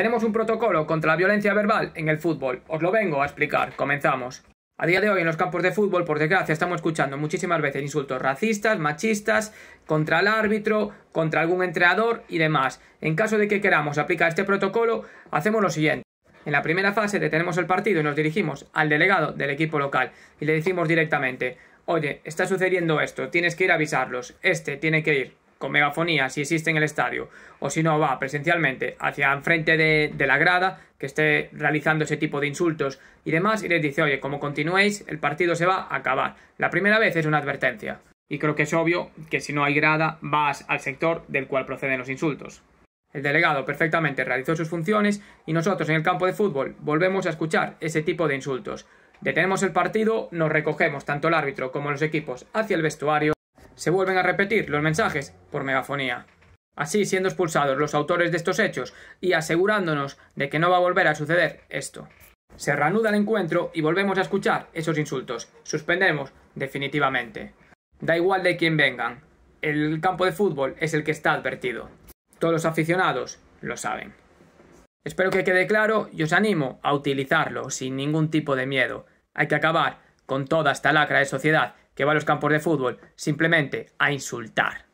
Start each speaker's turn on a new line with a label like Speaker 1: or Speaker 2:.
Speaker 1: Tenemos un protocolo contra la violencia verbal en el fútbol. Os lo vengo a explicar. Comenzamos. A día de hoy en los campos de fútbol, por desgracia, estamos escuchando muchísimas veces insultos racistas, machistas, contra el árbitro, contra algún entrenador y demás. En caso de que queramos aplicar este protocolo, hacemos lo siguiente. En la primera fase detenemos el partido y nos dirigimos al delegado del equipo local y le decimos directamente, oye, está sucediendo esto, tienes que ir a avisarlos, este tiene que ir, con megafonía si existe en el estadio o si no va presencialmente hacia enfrente de, la grada que esté realizando ese tipo de insultos y demás y les dice oye como continuéis el partido se va a acabar la primera vez es una advertencia y creo que es obvio que si no hay grada vas al sector del cual proceden los insultos el delegado perfectamente realizó sus funciones y nosotros en el campo de fútbol volvemos a escuchar ese tipo de insultos. Detenemos el partido, nos recogemos tanto el árbitro como los equipos hacia el vestuario se vuelven a repetir los mensajes por megafonía. Así siendo expulsados los autores de estos hechos y asegurándonos de que no va a volver a suceder esto. Se reanuda el encuentro y volvemos a escuchar esos insultos. Suspendemos definitivamente. Da igual de quién vengan. El campo de fútbol es el que está advertido. Todos los aficionados lo saben. Espero que quede claro y os animo a utilizarlo sin ningún tipo de miedo. Hay que acabar con toda esta lacra de sociedad que va a los campos de fútbol simplemente a insultar.